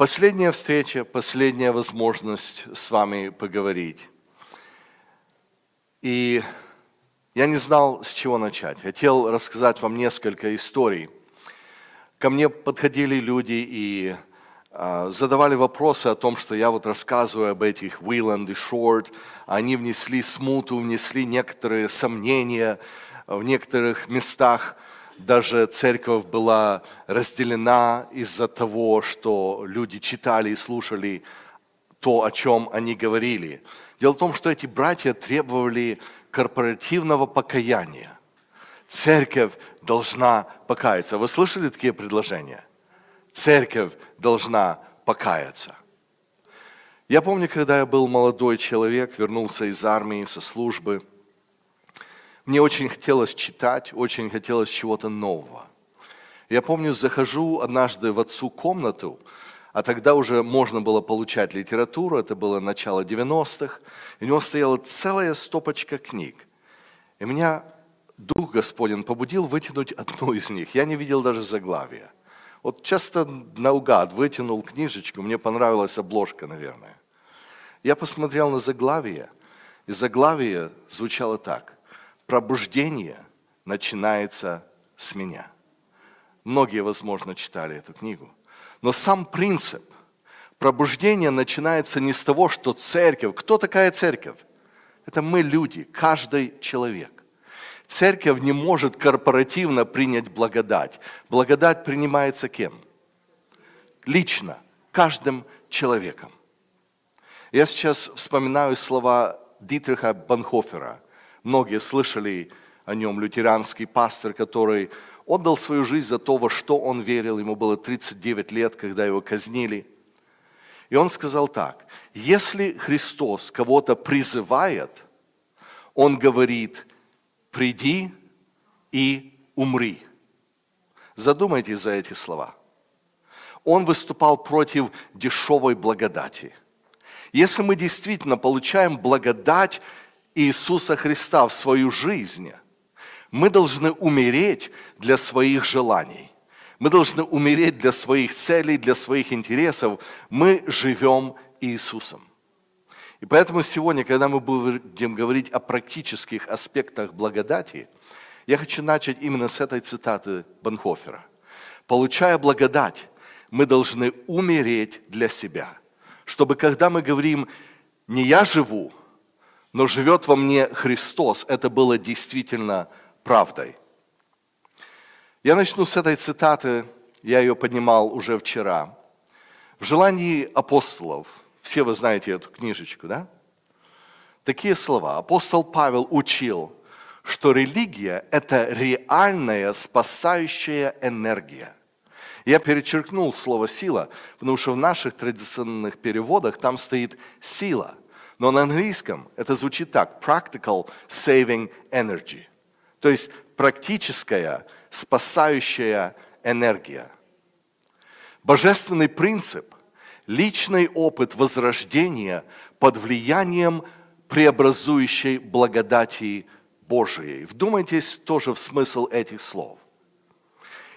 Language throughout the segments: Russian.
Последняя встреча, последняя возможность с вами поговорить. И я не знал, с чего начать. Хотел рассказать вам несколько историй. Ко мне подходили люди и а, задавали вопросы о том, что я вот рассказываю об этих Уиланд и Шорт. Они внесли смуту, внесли некоторые сомнения в некоторых местах – даже церковь была разделена из-за того, что люди читали и слушали то, о чем они говорили. Дело в том, что эти братья требовали корпоративного покаяния. Церковь должна покаяться. Вы слышали такие предложения? Церковь должна покаяться. Я помню, когда я был молодой человек, вернулся из армии, со службы – мне очень хотелось читать, очень хотелось чего-то нового. Я помню, захожу однажды в отцу комнату, а тогда уже можно было получать литературу, это было начало 90-х, и у него стояла целая стопочка книг. И меня Дух Господень побудил вытянуть одну из них. Я не видел даже заглавия. Вот часто наугад вытянул книжечку, мне понравилась обложка, наверное. Я посмотрел на заглавие, и заглавие звучало так. Пробуждение начинается с меня. Многие, возможно, читали эту книгу. Но сам принцип пробуждения начинается не с того, что церковь... Кто такая церковь? Это мы люди, каждый человек. Церковь не может корпоративно принять благодать. Благодать принимается кем? Лично, каждым человеком. Я сейчас вспоминаю слова Дитриха Банхофера – Многие слышали о нем, лютеранский пастор, который отдал свою жизнь за то, во что он верил. Ему было 39 лет, когда его казнили. И он сказал так, если Христос кого-то призывает, он говорит, приди и умри. Задумайтесь за эти слова. Он выступал против дешевой благодати. Если мы действительно получаем благодать Иисуса Христа в свою жизнь, мы должны умереть для своих желаний. Мы должны умереть для своих целей, для своих интересов. Мы живем Иисусом. И поэтому сегодня, когда мы будем говорить о практических аспектах благодати, я хочу начать именно с этой цитаты Банхофера. «Получая благодать, мы должны умереть для себя, чтобы когда мы говорим «не я живу, но живет во мне Христос. Это было действительно правдой. Я начну с этой цитаты, я ее поднимал уже вчера. В желании апостолов, все вы знаете эту книжечку, да? Такие слова. Апостол Павел учил, что религия – это реальная спасающая энергия. Я перечеркнул слово «сила», потому что в наших традиционных переводах там стоит «сила». Но на английском это звучит так. Practical saving energy. То есть практическая спасающая энергия. Божественный принцип – личный опыт возрождения под влиянием преобразующей благодати Божией. Вдумайтесь тоже в смысл этих слов.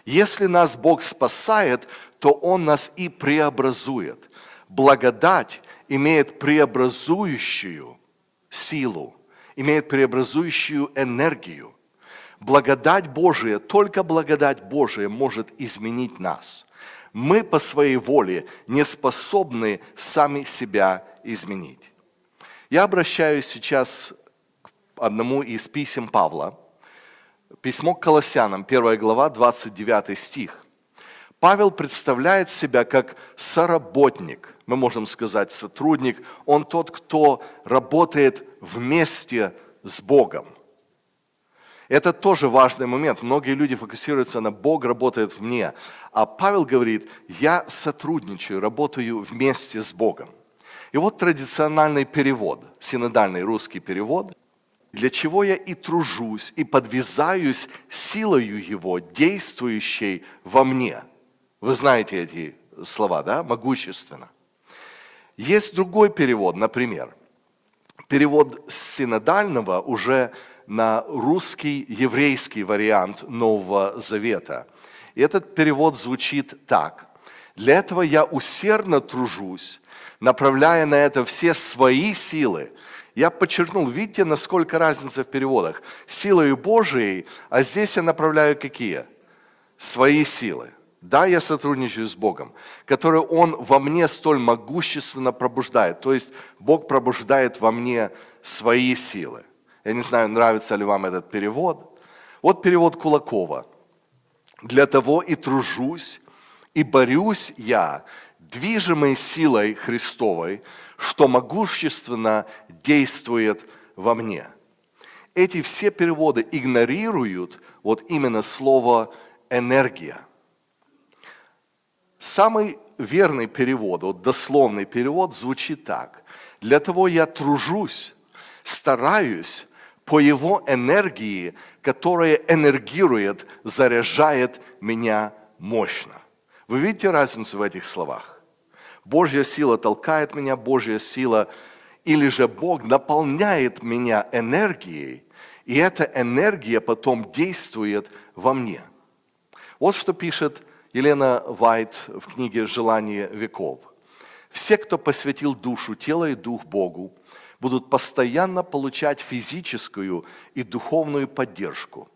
Если нас Бог спасает, то Он нас и преобразует. Благодать имеет преобразующую силу, имеет преобразующую энергию. Благодать Божия, только благодать Божия может изменить нас. Мы по своей воле не способны сами себя изменить. Я обращаюсь сейчас к одному из писем Павла. Письмо к Колоссянам, 1 глава, 29 стих. Павел представляет себя как соработник, мы можем сказать сотрудник, он тот, кто работает вместе с Богом. Это тоже важный момент. Многие люди фокусируются на «Бог работает в мне», а Павел говорит «Я сотрудничаю, работаю вместе с Богом». И вот традициональный перевод, синодальный русский перевод, для чего я и тружусь, и подвязаюсь силою Его, действующей во мне. Вы знаете эти слова, да? Могущественно – есть другой перевод, например, перевод синодального уже на русский еврейский вариант Нового Завета. И этот перевод звучит так. Для этого я усердно тружусь, направляя на это все свои силы. Я подчеркнул, видите, насколько разница в переводах. Силою Божией, а здесь я направляю какие? Свои силы. Да, я сотрудничаю с Богом, который Он во мне столь могущественно пробуждает. То есть Бог пробуждает во мне свои силы. Я не знаю, нравится ли вам этот перевод. Вот перевод Кулакова. «Для того и тружусь, и борюсь я, движимой силой Христовой, что могущественно действует во мне». Эти все переводы игнорируют вот именно слово «энергия». Самый верный перевод, вот дословный перевод звучит так. Для того я тружусь, стараюсь по его энергии, которая энергирует, заряжает меня мощно. Вы видите разницу в этих словах? Божья сила толкает меня, Божья сила или же Бог наполняет меня энергией, и эта энергия потом действует во мне. Вот что пишет Елена Вайт в книге «Желание веков». Все, кто посвятил душу, тело и дух Богу, будут постоянно получать физическую и духовную поддержку.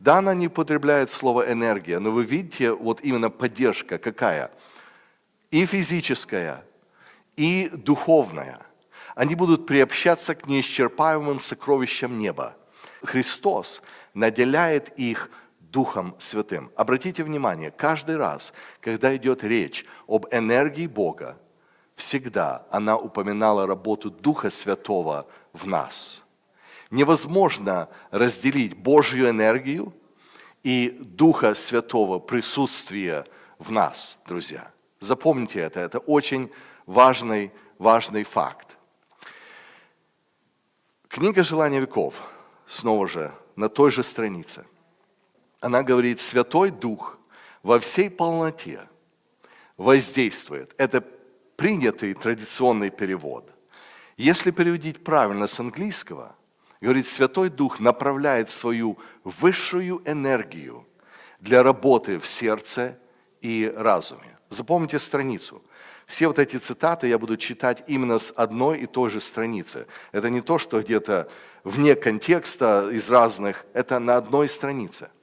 Да, она не употребляет слово «энергия», но вы видите, вот именно поддержка какая? И физическая, и духовная. Они будут приобщаться к неисчерпаемым сокровищам неба. Христос наделяет их – Духом Святым. Обратите внимание, каждый раз, когда идет речь об энергии Бога, всегда она упоминала работу Духа Святого в нас. Невозможно разделить Божью энергию и Духа Святого присутствие в нас, друзья. Запомните это, это очень важный, важный факт. Книга «Желание веков», снова же, на той же странице – она говорит, Святой Дух во всей полноте воздействует. Это принятый традиционный перевод. Если переводить правильно с английского, говорит, Святой Дух направляет свою высшую энергию для работы в сердце и разуме. Запомните страницу. Все вот эти цитаты я буду читать именно с одной и той же страницы. Это не то, что где-то вне контекста из разных, это на одной странице –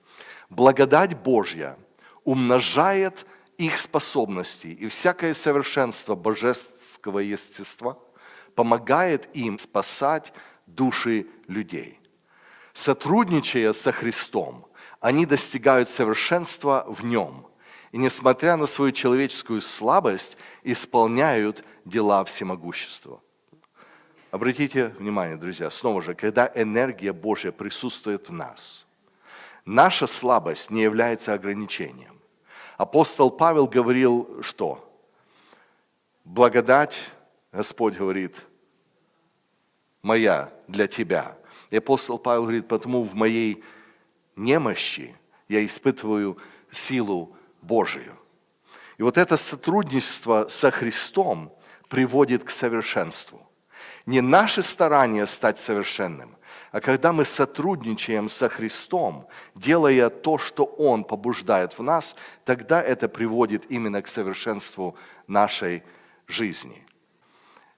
Благодать Божья умножает их способности и всякое совершенство Божественного естества помогает им спасать души людей. Сотрудничая со Христом, они достигают совершенства в Нем и, несмотря на свою человеческую слабость, исполняют дела всемогущества. Обратите внимание, друзья, снова же, когда энергия Божья присутствует в нас – Наша слабость не является ограничением. Апостол Павел говорил, что благодать, Господь говорит, моя для тебя. И апостол Павел говорит, потому в моей немощи я испытываю силу Божию. И вот это сотрудничество со Христом приводит к совершенству. Не наши старания стать совершенным, а когда мы сотрудничаем со Христом, делая то, что Он побуждает в нас, тогда это приводит именно к совершенству нашей жизни.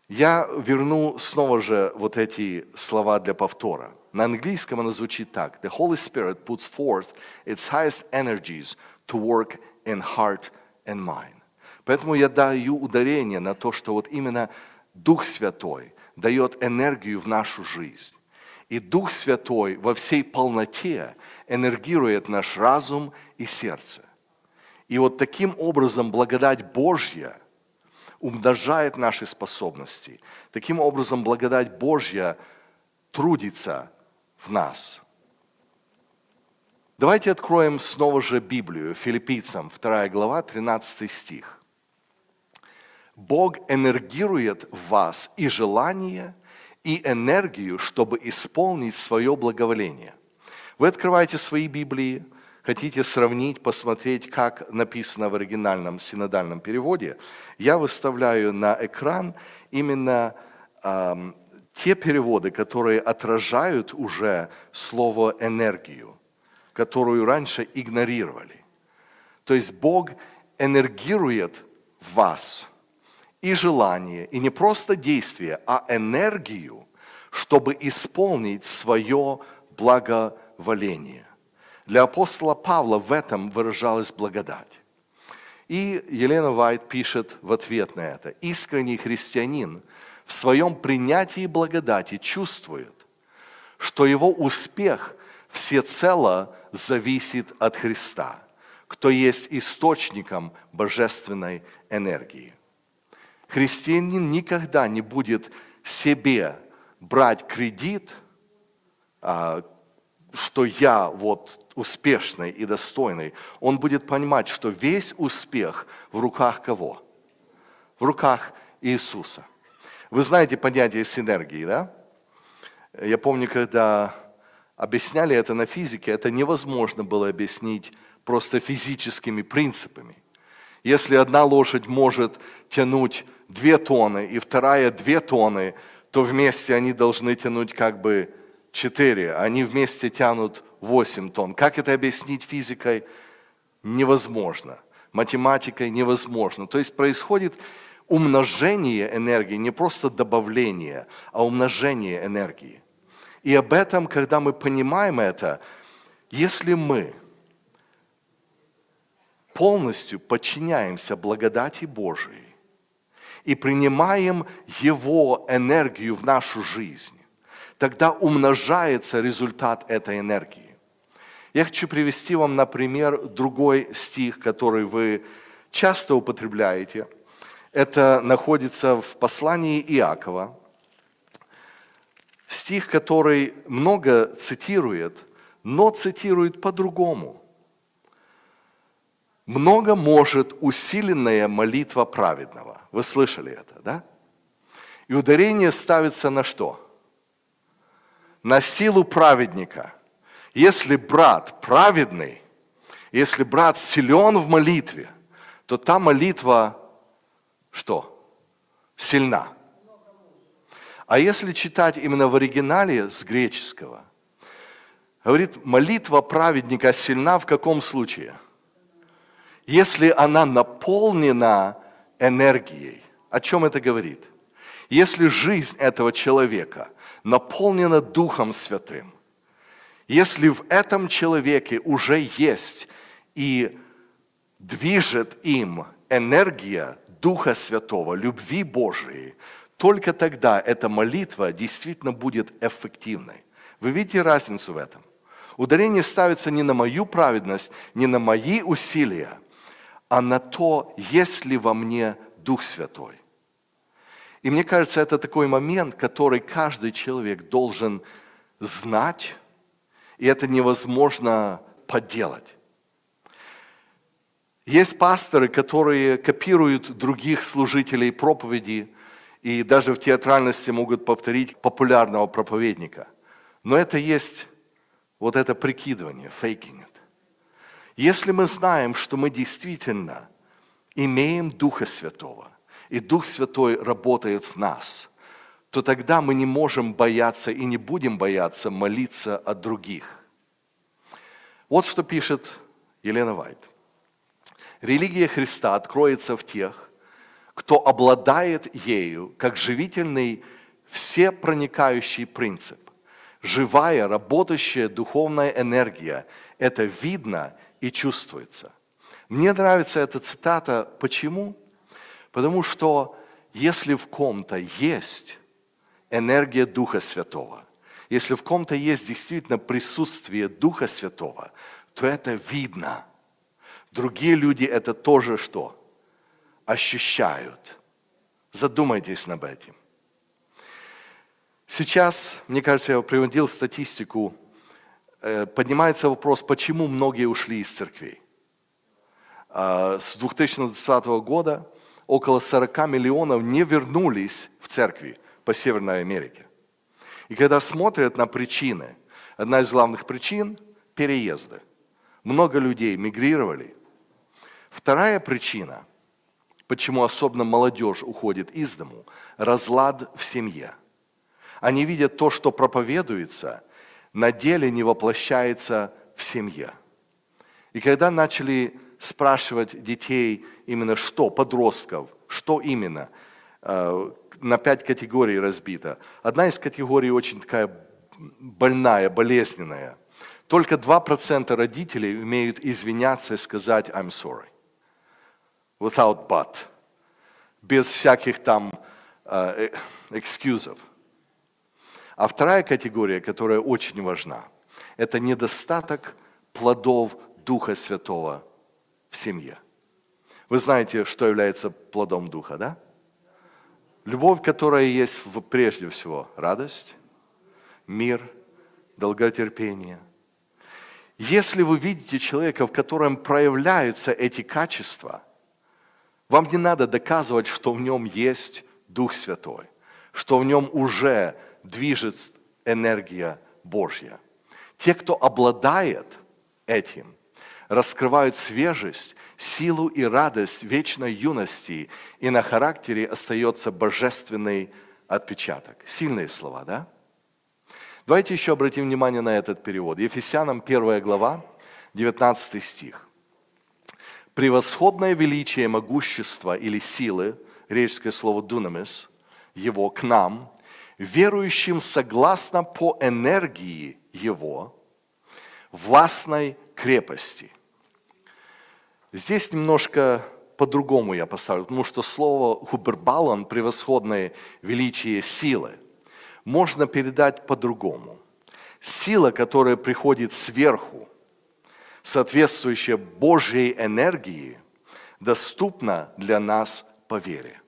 Я верну снова же вот эти слова для повтора. На английском оно звучит так. The Holy Spirit puts forth its highest energies to work in heart and mind. Поэтому я даю ударение на то, что вот именно Дух Святой дает энергию в нашу жизнь и Дух Святой во всей полноте энергирует наш разум и сердце. И вот таким образом благодать Божья умножает наши способности. Таким образом благодать Божья трудится в нас. Давайте откроем снова же Библию, филиппийцам, 2 глава, 13 стих. Бог энергирует в вас и желание, и энергию, чтобы исполнить свое благоволение. Вы открываете свои Библии, хотите сравнить, посмотреть, как написано в оригинальном синодальном переводе, я выставляю на экран именно э, те переводы, которые отражают уже слово «энергию», которую раньше игнорировали. То есть Бог энергирует вас – и желание, и не просто действие, а энергию, чтобы исполнить свое благоволение. Для апостола Павла в этом выражалась благодать. И Елена Вайт пишет в ответ на это, искренний христианин в своем принятии благодати чувствует, что его успех всецело зависит от Христа, кто есть источником божественной энергии. Христианин никогда не будет себе брать кредит, а, что я вот успешный и достойный. Он будет понимать, что весь успех в руках кого? В руках Иисуса. Вы знаете понятие синергии, да? Я помню, когда объясняли это на физике, это невозможно было объяснить просто физическими принципами. Если одна лошадь может тянуть две тонны, и вторая две тонны, то вместе они должны тянуть как бы четыре они вместе тянут восемь тонн. Как это объяснить физикой? Невозможно. Математикой невозможно. То есть происходит умножение энергии, не просто добавление, а умножение энергии. И об этом, когда мы понимаем это, если мы полностью подчиняемся благодати Божией, и принимаем Его энергию в нашу жизнь, тогда умножается результат этой энергии. Я хочу привести вам, например, другой стих, который вы часто употребляете. Это находится в послании Иакова. Стих, который много цитирует, но цитирует по-другому – много может усиленная молитва праведного. Вы слышали это, да? И ударение ставится на что? На силу праведника. Если брат праведный, если брат силен в молитве, то та молитва что? Сильна. А если читать именно в оригинале с греческого, говорит, молитва праведника сильна в каком случае? Если она наполнена энергией. О чем это говорит? Если жизнь этого человека наполнена Духом Святым, если в этом человеке уже есть и движет им энергия Духа Святого, любви Божией, только тогда эта молитва действительно будет эффективной. Вы видите разницу в этом? Ударение ставится не на мою праведность, не на мои усилия, а на то, есть ли во мне Дух Святой. И мне кажется, это такой момент, который каждый человек должен знать, и это невозможно подделать. Есть пасторы, которые копируют других служителей проповеди и даже в театральности могут повторить популярного проповедника. Но это есть вот это прикидывание, фейкинг. Если мы знаем, что мы действительно имеем Духа Святого, и Дух Святой работает в нас, то тогда мы не можем бояться и не будем бояться молиться от других. Вот что пишет Елена Вайт. Религия Христа откроется в тех, кто обладает ею как живительный всепроникающий принцип. Живая, работающая духовная энергия – это видно и чувствуется. Мне нравится эта цитата. Почему? Потому что если в ком-то есть энергия Духа Святого, если в ком-то есть действительно присутствие Духа Святого, то это видно. Другие люди это тоже что? Ощущают. Задумайтесь над этим. Сейчас, мне кажется, я приводил статистику Э, поднимается вопрос, почему многие ушли из церквей. А, с 2020 года около 40 миллионов не вернулись в церкви по Северной Америке. И когда смотрят на причины, одна из главных причин – переезды. Много людей мигрировали. Вторая причина, почему особенно молодежь уходит из дому – разлад в семье. Они видят то, что проповедуется – на деле не воплощается в семье. И когда начали спрашивать детей именно что, подростков, что именно, э, на пять категорий разбито. Одна из категорий очень такая больная, болезненная. Только 2% родителей умеют извиняться и сказать «I'm sorry». Without but. Без всяких там э, э экскьюзов. А вторая категория, которая очень важна, это недостаток плодов Духа Святого в семье. Вы знаете, что является плодом Духа, да? Любовь, которая есть в, прежде всего радость, мир, долготерпение. Если вы видите человека, в котором проявляются эти качества, вам не надо доказывать, что в нем есть Дух Святой, что в нем уже движет энергия Божья. Те, кто обладает этим, раскрывают свежесть, силу и радость вечной юности, и на характере остается божественный отпечаток. Сильные слова, да? Давайте еще обратим внимание на этот перевод. Ефесянам 1 глава, 19 стих. «Превосходное величие могущества или силы, греческое слово «дунамис», его к нам, верующим согласно по энергии его, властной крепости. Здесь немножко по-другому я поставлю, потому что слово хубербалан превосходное величие силы – можно передать по-другому. Сила, которая приходит сверху, соответствующая Божьей энергии, доступна для нас по вере.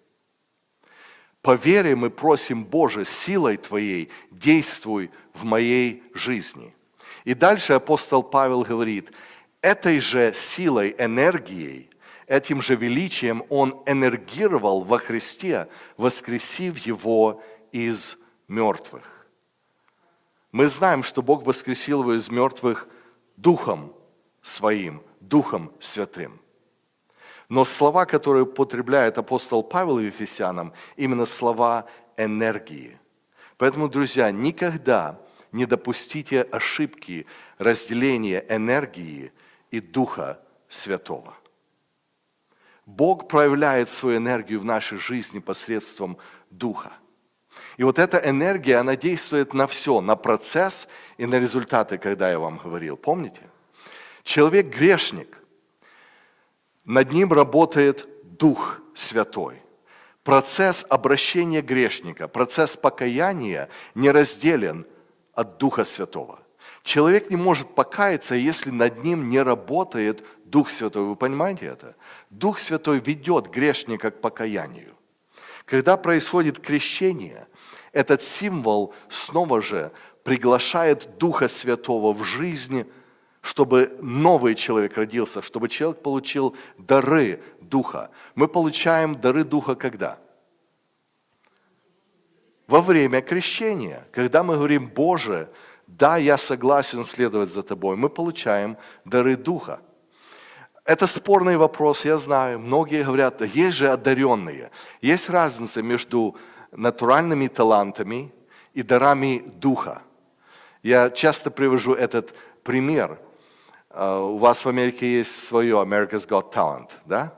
По вере мы просим, Боже, силой Твоей действуй в моей жизни. И дальше апостол Павел говорит, этой же силой, энергией, этим же величием он энергировал во Христе, воскресив его из мертвых. Мы знаем, что Бог воскресил его из мертвых Духом Своим, Духом Святым. Но слова, которые употребляет апостол Павел Ефесянам, именно слова энергии. Поэтому, друзья, никогда не допустите ошибки разделения энергии и Духа Святого. Бог проявляет свою энергию в нашей жизни посредством Духа. И вот эта энергия, она действует на все, на процесс и на результаты, когда я вам говорил. Помните? Человек грешник – над ним работает Дух Святой. Процесс обращения грешника, процесс покаяния не разделен от Духа Святого. Человек не может покаяться, если над ним не работает Дух Святой. Вы понимаете это? Дух Святой ведет грешника к покаянию. Когда происходит крещение, этот символ снова же приглашает Духа Святого в жизнь чтобы новый человек родился, чтобы человек получил дары Духа. Мы получаем дары Духа когда? Во время крещения, когда мы говорим, Боже, да, я согласен следовать за Тобой, мы получаем дары Духа. Это спорный вопрос, я знаю. Многие говорят, есть же одаренные. Есть разница между натуральными талантами и дарами Духа. Я часто привожу этот пример. А, у вас в Америке есть свое America's Got Talent, да?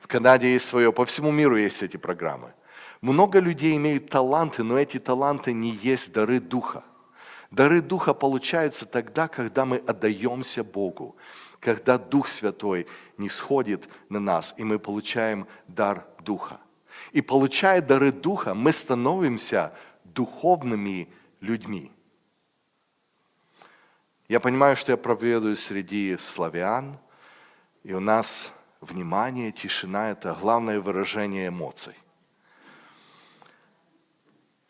В Канаде есть свое, по всему миру есть эти программы. Много людей имеют таланты, но эти таланты не есть дары Духа. Дары Духа получаются тогда, когда мы отдаемся Богу, когда Дух Святой не сходит на нас, и мы получаем дар Духа. И получая дары Духа, мы становимся духовными людьми – я понимаю, что я проповедую среди славян, и у нас внимание, тишина – это главное выражение эмоций.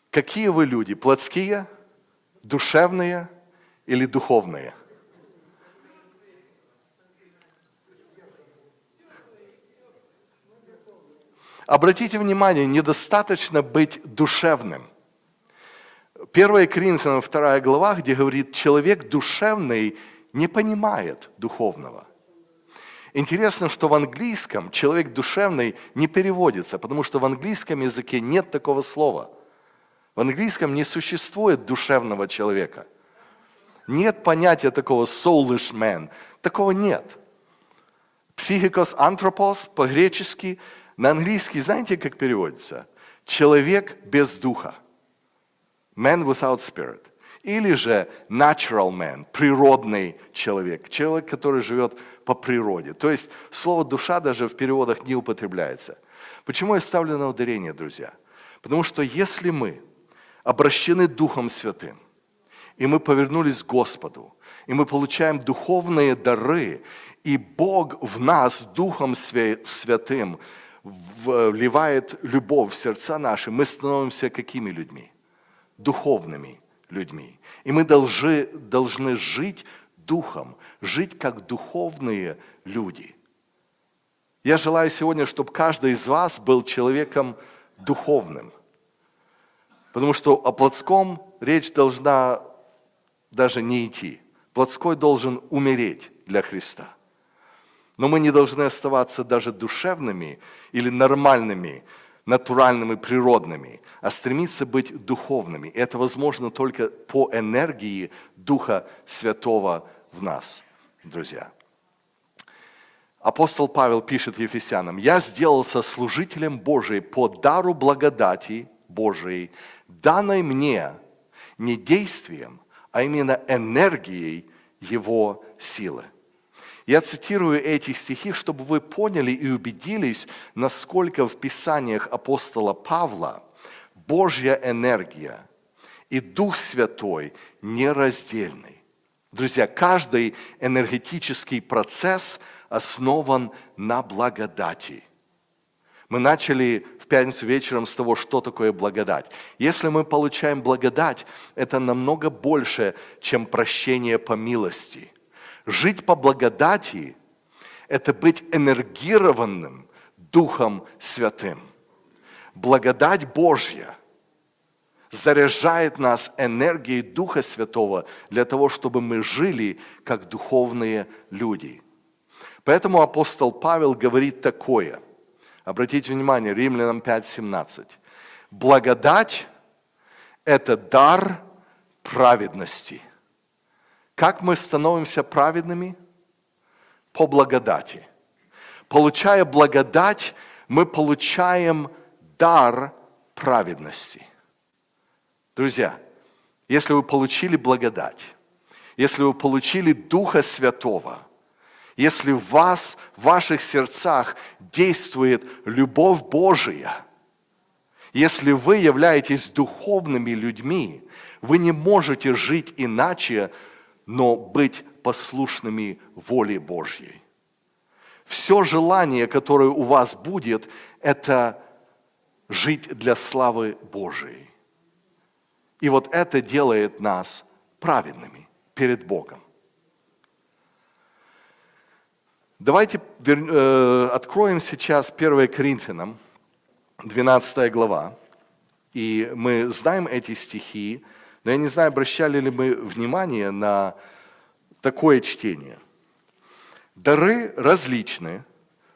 Какие вы люди? Плотские, душевные или духовные? Обратите внимание, недостаточно быть душевным. 1 Коринфянам 2 глава, где говорит, человек душевный не понимает духовного. Интересно, что в английском человек душевный не переводится, потому что в английском языке нет такого слова. В английском не существует душевного человека. Нет понятия такого soulish man. Такого нет. Психикос антропос по-гречески на английский, знаете, как переводится? Человек без духа. Man without spirit. Или же natural man, природный человек, человек, который живет по природе. То есть слово «душа» даже в переводах не употребляется. Почему я ставлю на ударение, друзья? Потому что если мы обращены Духом Святым, и мы повернулись к Господу, и мы получаем духовные дары, и Бог в нас Духом Святым вливает любовь в сердца наши, мы становимся какими людьми? духовными людьми. И мы должны, должны жить духом, жить как духовные люди. Я желаю сегодня, чтобы каждый из вас был человеком духовным. Потому что о плотском речь должна даже не идти. Плотской должен умереть для Христа. Но мы не должны оставаться даже душевными или нормальными натуральными, природными, а стремиться быть духовными. И это возможно только по энергии Духа Святого в нас, друзья. Апостол Павел пишет Ефесянам, «Я сделался служителем Божией по дару благодати Божией, данной мне не действием, а именно энергией Его силы». Я цитирую эти стихи, чтобы вы поняли и убедились, насколько в писаниях апостола Павла Божья энергия и Дух Святой нераздельны. Друзья, каждый энергетический процесс основан на благодати. Мы начали в пятницу вечером с того, что такое благодать. Если мы получаем благодать, это намного больше, чем прощение по милости. Жить по благодати – это быть энергированным Духом Святым. Благодать Божья заряжает нас энергией Духа Святого для того, чтобы мы жили как духовные люди. Поэтому апостол Павел говорит такое. Обратите внимание, Римлянам 5.17. Благодать – это дар праведности – как мы становимся праведными? По благодати. Получая благодать, мы получаем дар праведности. Друзья, если вы получили благодать, если вы получили Духа Святого, если в вас, в ваших сердцах действует любовь Божия, если вы являетесь духовными людьми, вы не можете жить иначе, но быть послушными воле Божьей. Все желание, которое у вас будет, это жить для славы Божией. И вот это делает нас праведными перед Богом. Давайте э, откроем сейчас 1 Коринфянам, 12 глава. И мы знаем эти стихи, но я не знаю, обращали ли мы внимание на такое чтение. Дары различны,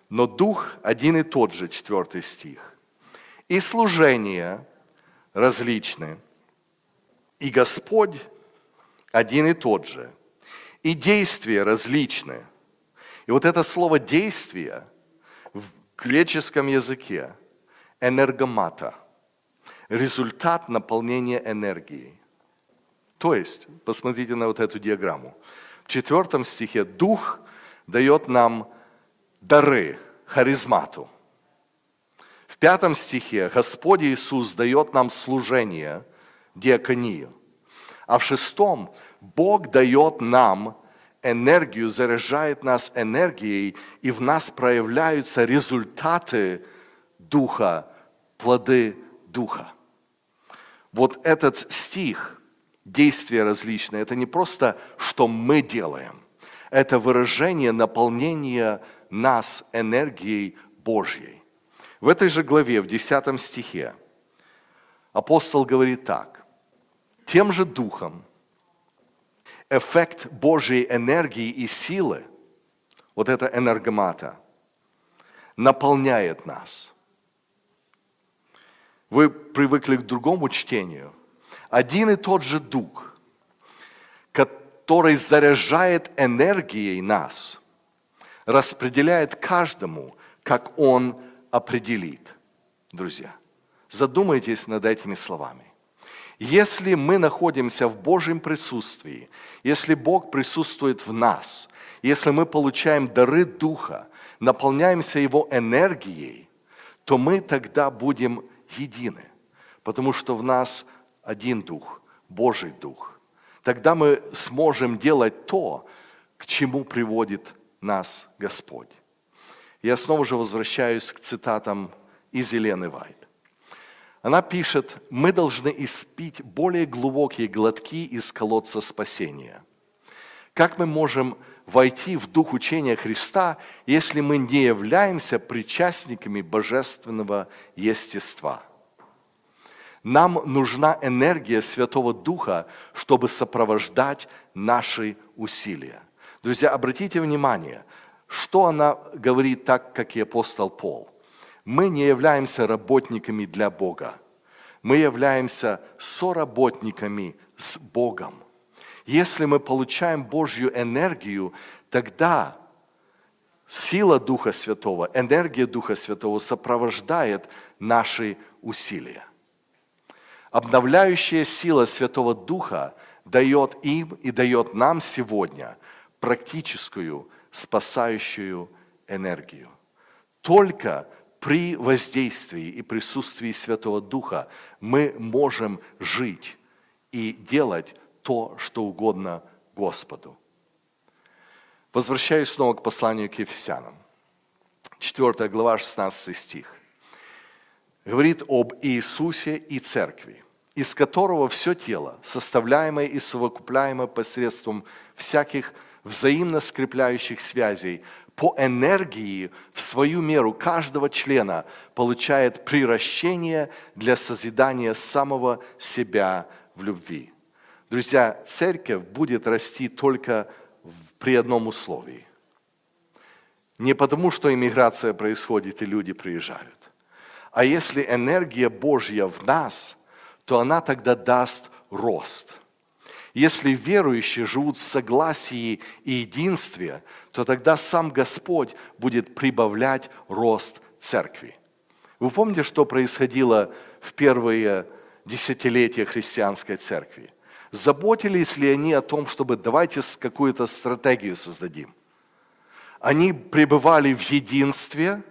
но дух один и тот же, четвертый стих. И служения различны, и Господь один и тот же, и действия различны. И вот это слово «действие» в греческом языке – энергомата, результат наполнения энергией. То есть, посмотрите на вот эту диаграмму. В четвертом стихе Дух дает нам дары, харизмату. В пятом стихе Господь Иисус дает нам служение, диаконию. А в шестом Бог дает нам энергию, заряжает нас энергией, и в нас проявляются результаты Духа, плоды Духа. Вот этот стих – действия различные. Это не просто, что мы делаем. Это выражение наполнения нас энергией Божьей. В этой же главе, в 10 стихе, апостол говорит так. «Тем же духом эффект Божьей энергии и силы, вот эта энергомата, наполняет нас». Вы привыкли к другому чтению – один и тот же Дух, который заряжает энергией нас, распределяет каждому, как Он определит. Друзья, задумайтесь над этими словами. Если мы находимся в Божьем присутствии, если Бог присутствует в нас, если мы получаем дары Духа, наполняемся Его энергией, то мы тогда будем едины, потому что в нас один Дух, Божий Дух. Тогда мы сможем делать то, к чему приводит нас Господь. Я снова же возвращаюсь к цитатам из Елены Вайт. Она пишет, мы должны испить более глубокие глотки из колодца спасения. Как мы можем войти в дух учения Христа, если мы не являемся причастниками божественного естества – нам нужна энергия Святого Духа, чтобы сопровождать наши усилия. Друзья, обратите внимание, что она говорит так, как и апостол Пол. Мы не являемся работниками для Бога. Мы являемся соработниками с Богом. Если мы получаем Божью энергию, тогда сила Духа Святого, энергия Духа Святого сопровождает наши усилия обновляющая сила Святого Духа дает им и дает нам сегодня практическую спасающую энергию. Только при воздействии и присутствии Святого Духа мы можем жить и делать то, что угодно Господу. Возвращаюсь снова к посланию к Ефесянам. 4 глава, 16 стих. Говорит об Иисусе и Церкви из которого все тело, составляемое и совокупляемое посредством всяких взаимно скрепляющих связей, по энергии в свою меру каждого члена получает приращение для созидания самого себя в любви. Друзья, церковь будет расти только при одном условии. Не потому, что иммиграция происходит и люди приезжают, а если энергия Божья в нас – то она тогда даст рост. Если верующие живут в согласии и единстве, то тогда сам Господь будет прибавлять рост церкви. Вы помните, что происходило в первые десятилетия христианской церкви? Заботились ли они о том, чтобы давайте какую-то стратегию создадим? Они пребывали в единстве,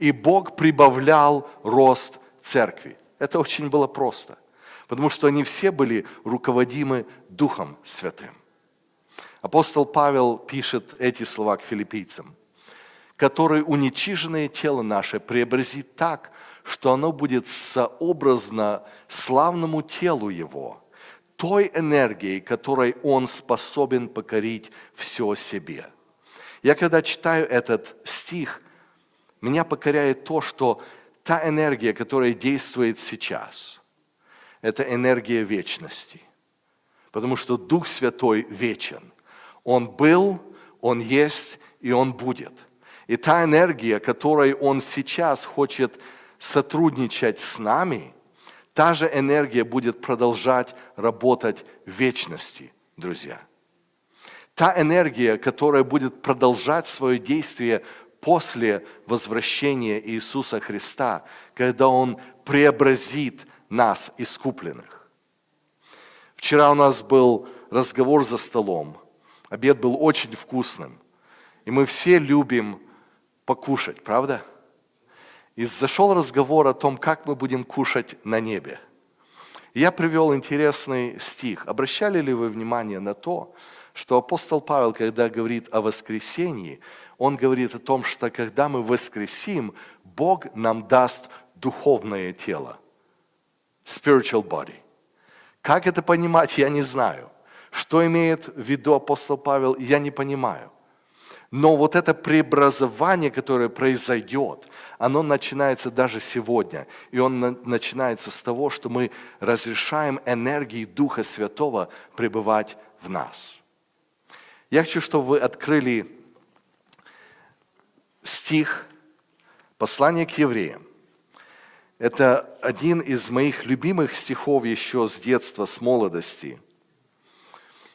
и Бог прибавлял рост церкви. Это очень было просто – потому что они все были руководимы Духом Святым. Апостол Павел пишет эти слова к филиппийцам. «Который уничиженное тело наше преобразит так, что оно будет сообразно славному телу его, той энергией, которой он способен покорить все себе». Я когда читаю этот стих, меня покоряет то, что та энергия, которая действует сейчас –– это энергия вечности. Потому что Дух Святой вечен. Он был, Он есть и Он будет. И та энергия, которой Он сейчас хочет сотрудничать с нами, та же энергия будет продолжать работать в вечности, друзья. Та энергия, которая будет продолжать свое действие после возвращения Иисуса Христа, когда Он преобразит нас, искупленных. Вчера у нас был разговор за столом. Обед был очень вкусным. И мы все любим покушать, правда? И зашел разговор о том, как мы будем кушать на небе. я привел интересный стих. Обращали ли вы внимание на то, что апостол Павел, когда говорит о воскресении, он говорит о том, что когда мы воскресим, Бог нам даст духовное тело – spiritual body. Как это понимать, я не знаю. Что имеет в виду апостол Павел, я не понимаю. Но вот это преобразование, которое произойдет, оно начинается даже сегодня. И он начинается с того, что мы разрешаем энергии Духа Святого пребывать в нас. Я хочу, чтобы вы открыли стих послания к евреям, это один из моих любимых стихов еще с детства, с молодости.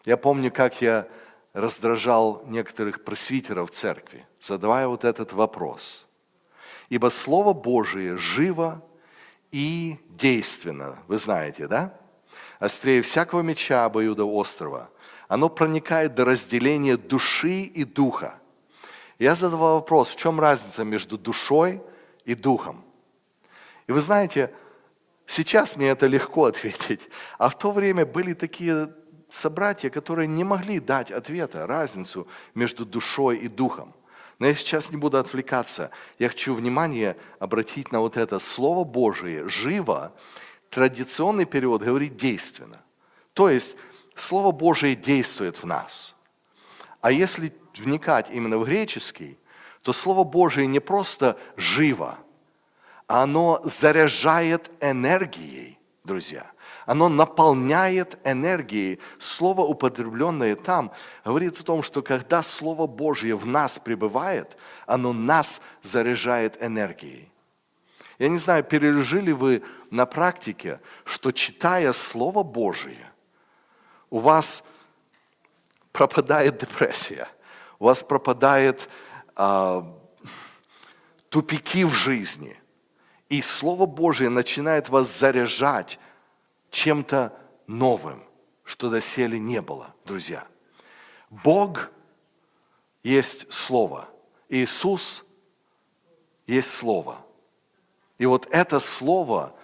Я помню, как я раздражал некоторых просвитеров церкви, задавая вот этот вопрос. Ибо Слово Божие живо и действенно, вы знаете, да? Острее всякого меча обоюда острова. Оно проникает до разделения души и духа. Я задавал вопрос, в чем разница между душой и духом – и вы знаете, сейчас мне это легко ответить, а в то время были такие собратья, которые не могли дать ответа, разницу между душой и духом. Но я сейчас не буду отвлекаться. Я хочу внимание обратить на вот это Слово Божие, живо. Традиционный период говорит действенно. То есть Слово Божие действует в нас. А если вникать именно в греческий, то Слово Божие не просто живо – оно заряжает энергией, друзья. Оно наполняет энергией. Слово, употребленное там, говорит о том, что когда Слово Божье в нас пребывает, оно нас заряжает энергией. Я не знаю, пережили вы на практике, что читая Слово Божие, у вас пропадает депрессия, у вас пропадает э, тупики в жизни – и Слово Божие начинает вас заряжать чем-то новым, что доселе не было, друзья. Бог есть Слово. Иисус есть Слово. И вот это Слово,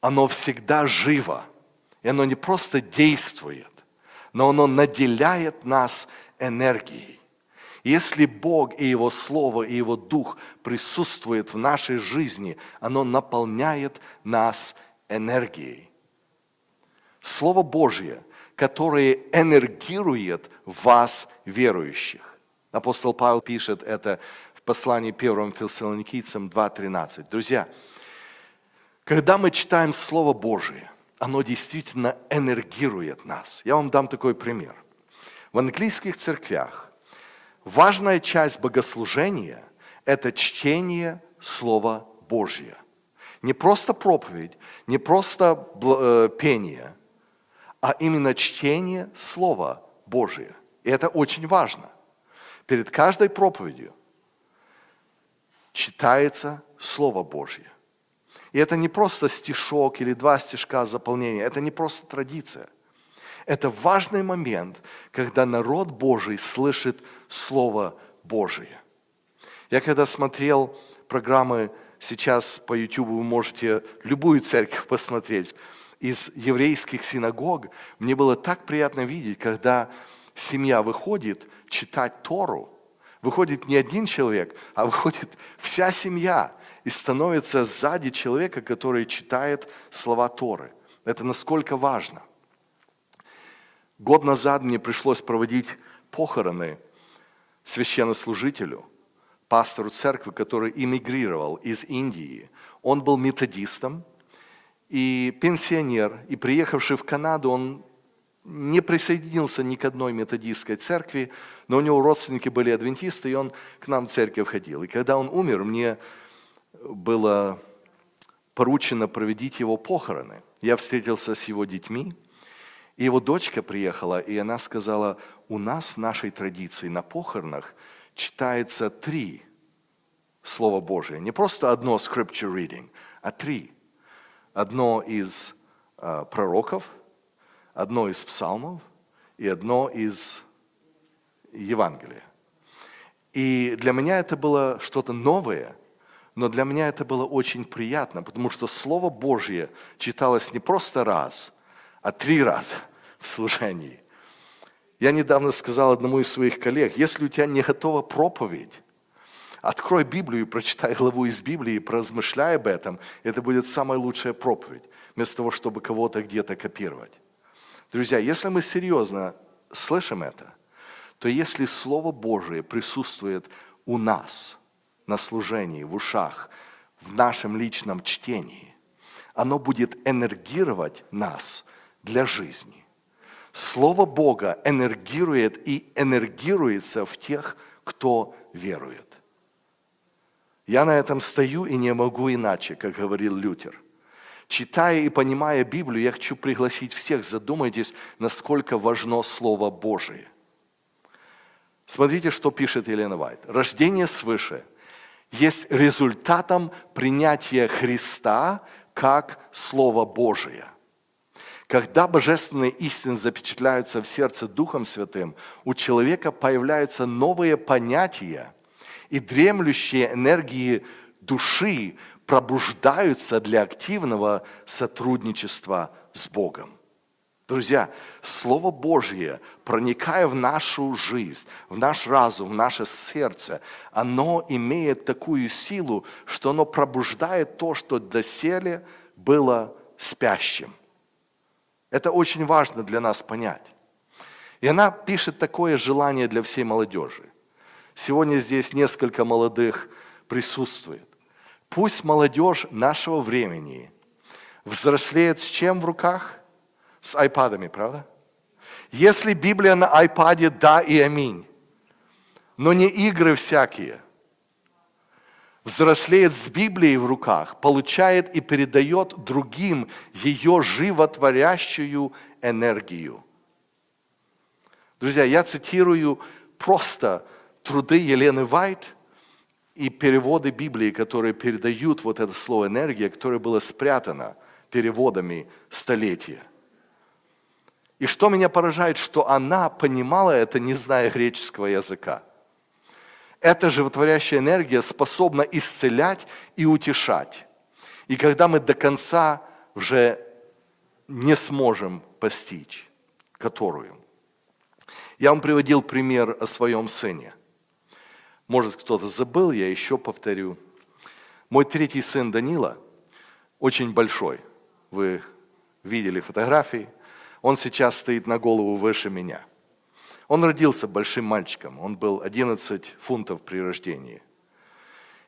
оно всегда живо. И оно не просто действует, но оно наделяет нас энергией. Если Бог и Его Слово, и Его Дух присутствуют в нашей жизни, оно наполняет нас энергией. Слово Божье, которое энергирует вас, верующих. Апостол Павел пишет это в послании 1 Фессалоникийцам 2.13. Друзья, когда мы читаем Слово Божие, оно действительно энергирует нас. Я вам дам такой пример. В английских церквях важная часть богослужения – это чтение Слова Божьего. Не просто проповедь, не просто э, пение, а именно чтение Слова Божия. И это очень важно. Перед каждой проповедью читается Слово Божье. И это не просто стишок или два стишка заполнения, это не просто традиция – это важный момент, когда народ Божий слышит Слово Божие. Я когда смотрел программы сейчас по YouTube, вы можете любую церковь посмотреть, из еврейских синагог, мне было так приятно видеть, когда семья выходит читать Тору, выходит не один человек, а выходит вся семья и становится сзади человека, который читает слова Торы. Это насколько важно – Год назад мне пришлось проводить похороны священнослужителю, пастору церкви, который эмигрировал из Индии. Он был методистом и пенсионер, и приехавший в Канаду, он не присоединился ни к одной методистской церкви, но у него родственники были адвентисты, и он к нам в церковь ходил. И когда он умер, мне было поручено проведить его похороны. Я встретился с его детьми, и его дочка приехала, и она сказала, у нас в нашей традиции на похоронах читается три Слова Божия. Не просто одно scripture reading, а три. Одно из э, пророков, одно из псалмов и одно из Евангелия. И для меня это было что-то новое, но для меня это было очень приятно, потому что Слово Божье читалось не просто раз – а три раза в служении. Я недавно сказал одному из своих коллег, если у тебя не готова проповедь, открой Библию и прочитай главу из Библии, поразмышляй об этом, это будет самая лучшая проповедь, вместо того, чтобы кого-то где-то копировать. Друзья, если мы серьезно слышим это, то если Слово Божие присутствует у нас на служении, в ушах, в нашем личном чтении, оно будет энергировать нас – для жизни. Слово Бога энергирует и энергируется в тех, кто верует. Я на этом стою и не могу иначе, как говорил Лютер. Читая и понимая Библию, я хочу пригласить всех, задумайтесь, насколько важно Слово Божие. Смотрите, что пишет Елена Вайт. Рождение свыше есть результатом принятия Христа как Слово Божие. Когда божественные истины запечатляются в сердце Духом Святым, у человека появляются новые понятия, и дремлющие энергии души пробуждаются для активного сотрудничества с Богом. Друзья, Слово Божье, проникая в нашу жизнь, в наш разум, в наше сердце, оно имеет такую силу, что оно пробуждает то, что доселе было спящим – это очень важно для нас понять. И она пишет такое желание для всей молодежи. Сегодня здесь несколько молодых присутствует. Пусть молодежь нашего времени взрослеет с чем в руках? С айпадами, правда? Если Библия на айпаде, да и аминь. Но не игры всякие, взрослеет с Библией в руках, получает и передает другим ее животворящую энергию. Друзья, я цитирую просто труды Елены Вайт и переводы Библии, которые передают вот это слово «энергия», которое было спрятано переводами столетия. И что меня поражает, что она понимала это, не зная греческого языка – эта животворящая энергия способна исцелять и утешать. И когда мы до конца уже не сможем постичь, которую. Я вам приводил пример о своем сыне. Может, кто-то забыл, я еще повторю. Мой третий сын Данила очень большой. Вы видели фотографии. Он сейчас стоит на голову выше меня – он родился большим мальчиком, он был 11 фунтов при рождении.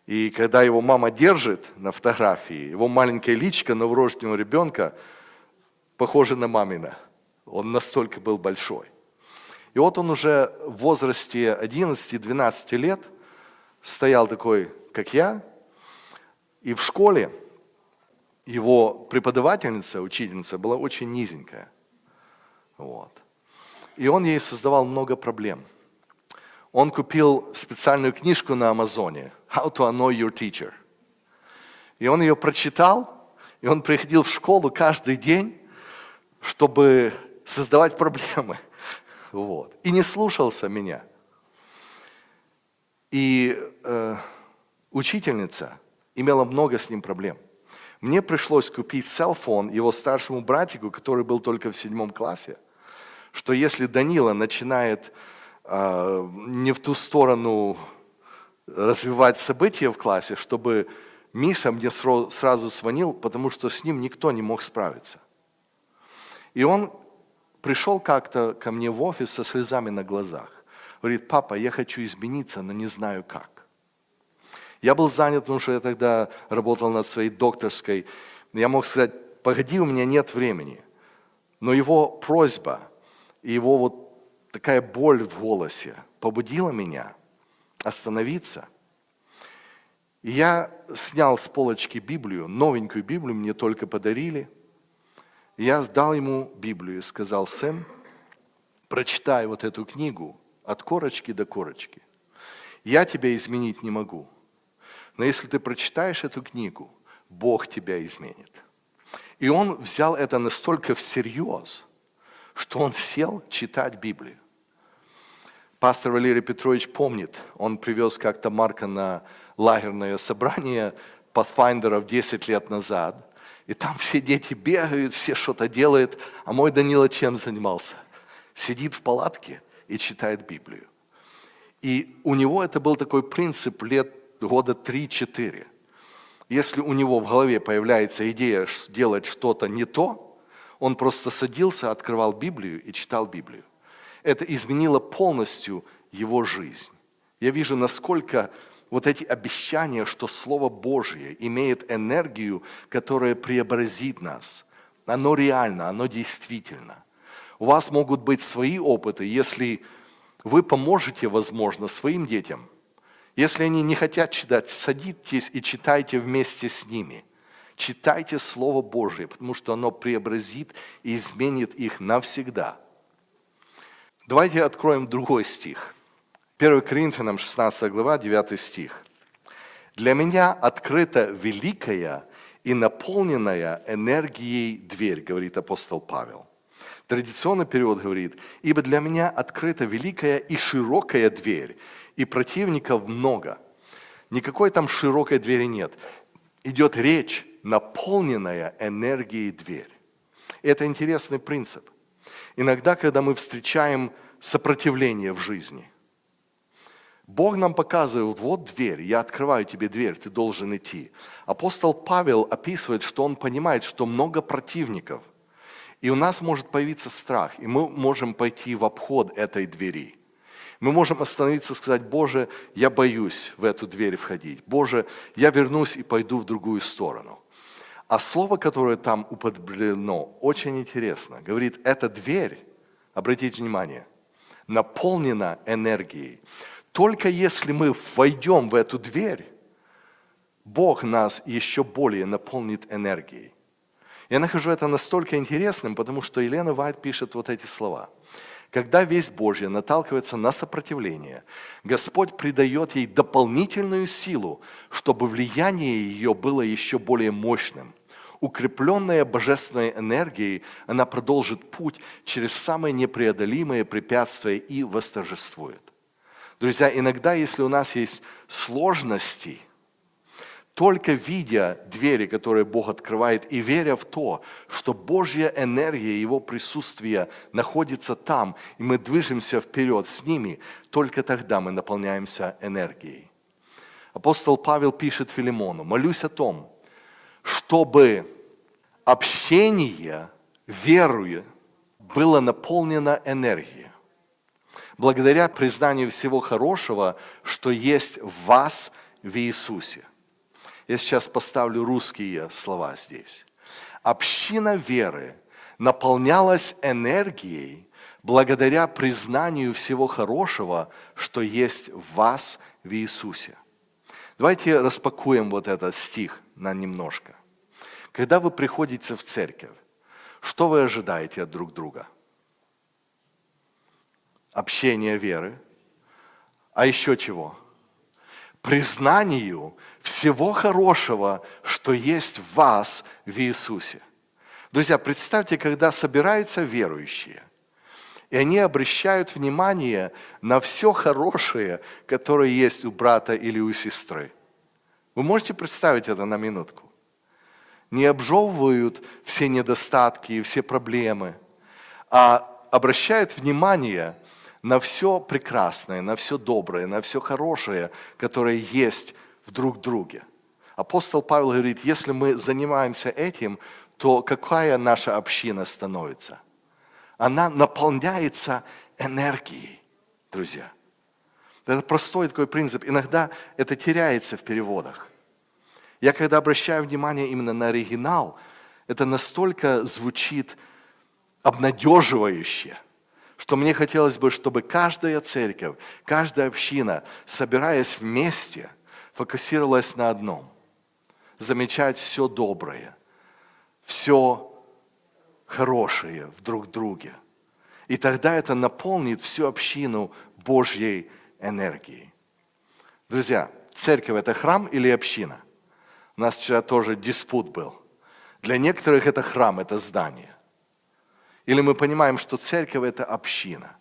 И когда его мама держит на фотографии, его маленькое личико новорожденного ребенка похожа на мамина. Он настолько был большой. И вот он уже в возрасте 11-12 лет стоял такой, как я, и в школе его преподавательница, учительница была очень низенькая. Вот и он ей создавал много проблем. Он купил специальную книжку на Амазоне «How to annoy your teacher». И он ее прочитал, и он приходил в школу каждый день, чтобы создавать проблемы. Вот. И не слушался меня. И э, учительница имела много с ним проблем. Мне пришлось купить селфон его старшему братику, который был только в седьмом классе – что если Данила начинает э, не в ту сторону развивать события в классе, чтобы Миша мне сразу звонил, потому что с ним никто не мог справиться. И он пришел как-то ко мне в офис со слезами на глазах. Говорит, папа, я хочу измениться, но не знаю как. Я был занят, потому что я тогда работал над своей докторской. Я мог сказать, погоди, у меня нет времени. Но его просьба – и его вот такая боль в голосе побудила меня остановиться. И я снял с полочки Библию, новенькую Библию мне только подарили. я сдал ему Библию и сказал, Сэм, прочитай вот эту книгу от корочки до корочки. Я тебя изменить не могу. Но если ты прочитаешь эту книгу, Бог тебя изменит. И он взял это настолько всерьез – что он сел читать Библию. Пастор Валерий Петрович помнит, он привез как-то Марка на лагерное собрание патфайндеров 10 лет назад, и там все дети бегают, все что-то делают, а мой Данила чем занимался? Сидит в палатке и читает Библию. И у него это был такой принцип лет года 3-4. Если у него в голове появляется идея делать что-то не то, он просто садился, открывал Библию и читал Библию. Это изменило полностью его жизнь. Я вижу, насколько вот эти обещания, что Слово Божье имеет энергию, которая преобразит нас. Оно реально, оно действительно. У вас могут быть свои опыты, если вы поможете, возможно, своим детям. Если они не хотят читать, садитесь и читайте вместе с ними. Читайте Слово Божие, потому что оно преобразит и изменит их навсегда. Давайте откроем другой стих. 1 Коринфянам 16 глава, 9 стих. «Для меня открыта великая и наполненная энергией дверь», говорит апостол Павел. Традиционный перевод говорит, «Ибо для меня открыта великая и широкая дверь, и противников много». Никакой там широкой двери нет. Идет речь наполненная энергией дверь. это интересный принцип. Иногда, когда мы встречаем сопротивление в жизни, Бог нам показывает, вот дверь, я открываю тебе дверь, ты должен идти. Апостол Павел описывает, что он понимает, что много противников, и у нас может появиться страх, и мы можем пойти в обход этой двери – мы можем остановиться и сказать, Боже, я боюсь в эту дверь входить. Боже, я вернусь и пойду в другую сторону. А слово, которое там употреблено, очень интересно. Говорит, эта дверь, обратите внимание, наполнена энергией. Только если мы войдем в эту дверь, Бог нас еще более наполнит энергией. Я нахожу это настолько интересным, потому что Елена Вайт пишет вот эти слова – когда весь Божий наталкивается на сопротивление, Господь придает ей дополнительную силу, чтобы влияние ее было еще более мощным. Укрепленная божественной энергией, она продолжит путь через самые непреодолимые препятствия и восторжествует. Друзья, иногда, если у нас есть сложности – только видя двери, которые Бог открывает, и веря в то, что Божья энергия, Его присутствие находится там, и мы движемся вперед с ними, только тогда мы наполняемся энергией. Апостол Павел пишет Филимону, молюсь о том, чтобы общение веруя было наполнено энергией. Благодаря признанию всего хорошего, что есть в вас в Иисусе – я сейчас поставлю русские слова здесь. Община веры наполнялась энергией благодаря признанию всего хорошего, что есть в вас в Иисусе. Давайте распакуем вот этот стих на немножко. Когда вы приходите в церковь, что вы ожидаете от друг друга? Общение веры, а еще чего? признанию всего хорошего, что есть в вас в Иисусе. Друзья, представьте, когда собираются верующие, и они обращают внимание на все хорошее, которое есть у брата или у сестры. Вы можете представить это на минутку? Не обжевывают все недостатки и все проблемы, а обращают внимание на все прекрасное, на все доброе, на все хорошее, которое есть в друг друге. Апостол Павел говорит, если мы занимаемся этим, то какая наша община становится? Она наполняется энергией, друзья. Это простой такой принцип. Иногда это теряется в переводах. Я когда обращаю внимание именно на оригинал, это настолько звучит обнадеживающе – что мне хотелось бы, чтобы каждая церковь, каждая община, собираясь вместе, фокусировалась на одном – замечать все доброе, все хорошее в друг друге. И тогда это наполнит всю общину Божьей энергией. Друзья, церковь – это храм или община? У нас вчера тоже диспут был. Для некоторых это храм, это здание. Или мы понимаем, что церковь – это община,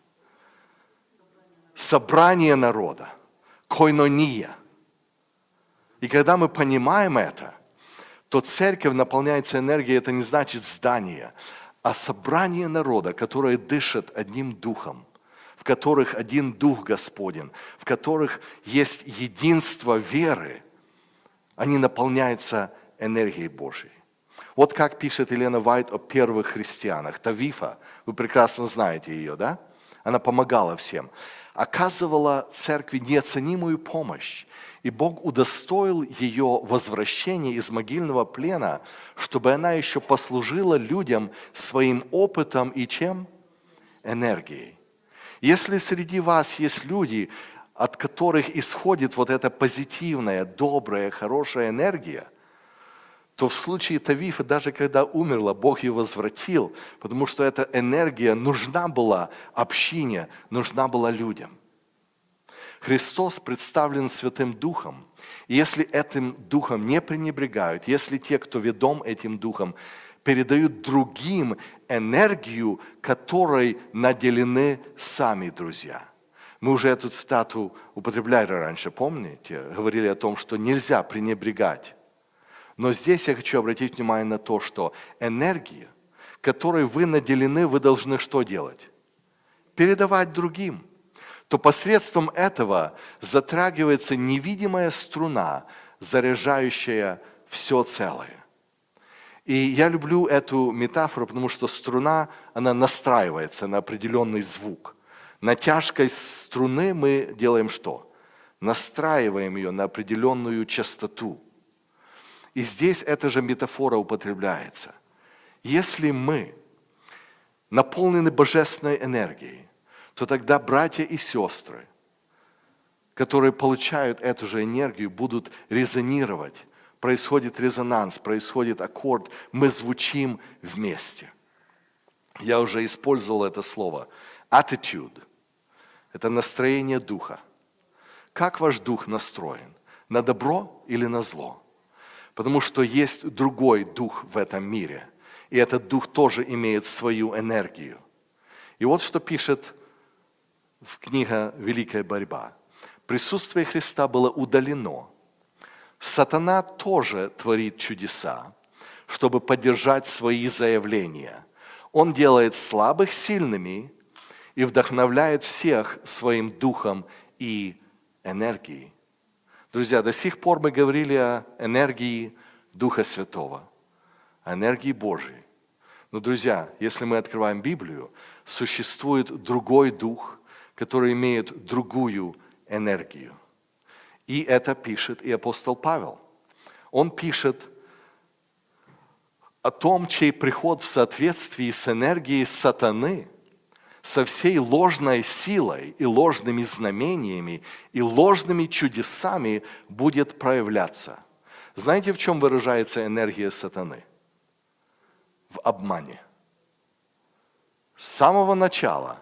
собрание народа, койнония. И когда мы понимаем это, то церковь наполняется энергией, это не значит здание, а собрание народа, которое дышит одним духом, в которых один дух Господен, в которых есть единство веры, они наполняются энергией Божьей. Вот как пишет Елена Вайт о первых христианах. Тавифа, вы прекрасно знаете ее, да? Она помогала всем. Оказывала церкви неоценимую помощь. И Бог удостоил ее возвращения из могильного плена, чтобы она еще послужила людям своим опытом и чем? Энергией. Если среди вас есть люди, от которых исходит вот эта позитивная, добрая, хорошая энергия – то в случае Тавифа, даже когда умерла, Бог ее возвратил, потому что эта энергия нужна была общине, нужна была людям. Христос представлен Святым Духом. И если этим Духом не пренебрегают, если те, кто ведом этим Духом, передают другим энергию, которой наделены сами друзья – мы уже эту цитату употребляли раньше, помните? Говорили о том, что нельзя пренебрегать но здесь я хочу обратить внимание на то, что энергия, которой вы наделены, вы должны что делать? Передавать другим. То посредством этого затрагивается невидимая струна, заряжающая все целое. И я люблю эту метафору, потому что струна, она настраивается на определенный звук. Натяжкой струны мы делаем что? Настраиваем ее на определенную частоту – и здесь эта же метафора употребляется. Если мы наполнены божественной энергией, то тогда братья и сестры, которые получают эту же энергию, будут резонировать. Происходит резонанс, происходит аккорд, мы звучим вместе. Я уже использовал это слово. Attitude – это настроение духа. Как ваш дух настроен? На добро или на зло? Потому что есть другой дух в этом мире. И этот дух тоже имеет свою энергию. И вот что пишет в книга «Великая борьба». Присутствие Христа было удалено. Сатана тоже творит чудеса, чтобы поддержать свои заявления. Он делает слабых сильными и вдохновляет всех своим духом и энергией. Друзья, до сих пор мы говорили о энергии Духа Святого, о энергии Божьей. Но, друзья, если мы открываем Библию, существует другой Дух, который имеет другую энергию. И это пишет и апостол Павел. Он пишет о том, чей приход в соответствии с энергией сатаны – со всей ложной силой и ложными знамениями и ложными чудесами будет проявляться. Знаете, в чем выражается энергия сатаны? В обмане. С самого начала